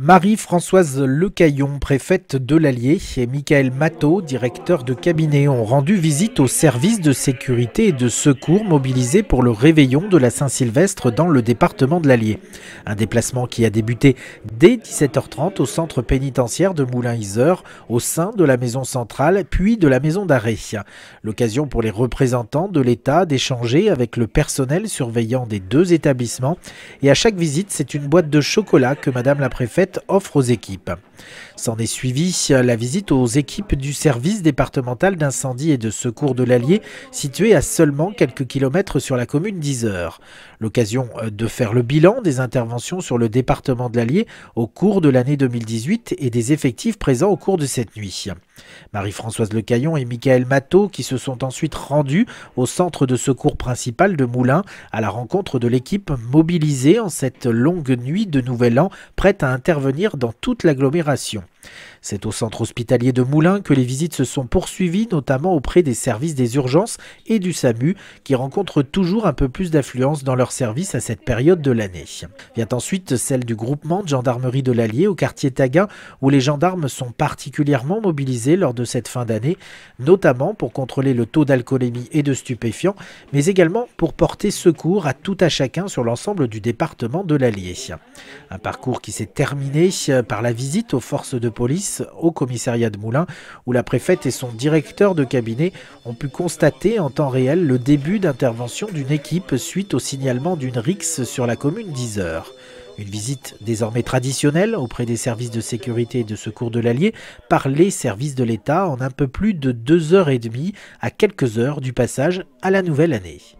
Marie-Françoise Lecaillon, préfète de l'Allier, et Michael Matteau, directeur de cabinet, ont rendu visite aux services de sécurité et de secours mobilisés pour le réveillon de la Saint-Sylvestre dans le département de l'Allier. Un déplacement qui a débuté dès 17h30 au centre pénitentiaire de moulin isère au sein de la maison centrale, puis de la maison d'arrêt. L'occasion pour les représentants de l'État d'échanger avec le personnel surveillant des deux établissements. Et à chaque visite, c'est une boîte de chocolat que Madame la préfète offre aux équipes. S'en est suivie la visite aux équipes du service départemental d'incendie et de secours de l'Allier, situé à seulement quelques kilomètres sur la commune d'Iseur. L'occasion euh, de faire le bilan des interventions sur le département de l'Allier au cours de l'année 2018 et des effectifs présents au cours de cette nuit. Marie-Françoise Lecaillon et Michael Matteau qui se sont ensuite rendus au centre de secours principal de Moulins à la rencontre de l'équipe mobilisée en cette longue nuit de Nouvel An prête à intervenir dans toute l'agglomération. C'est au centre hospitalier de Moulins que les visites se sont poursuivies, notamment auprès des services des urgences et du SAMU, qui rencontrent toujours un peu plus d'affluence dans leurs services à cette période de l'année. Vient ensuite celle du groupement de gendarmerie de l'Allier au quartier Taguin, où les gendarmes sont particulièrement mobilisés lors de cette fin d'année, notamment pour contrôler le taux d'alcoolémie et de stupéfiants, mais également pour porter secours à tout à chacun sur l'ensemble du département de l'Allier. Un parcours qui s'est terminé par la visite aux forces de police au commissariat de Moulins, où la préfète et son directeur de cabinet ont pu constater en temps réel le début d'intervention d'une équipe suite au signalement d'une rixe sur la commune d'Iseur. Une visite désormais traditionnelle auprès des services de sécurité et de secours de l'Allier par les services de l'État en un peu plus de deux heures et demie à quelques heures du passage à la nouvelle année.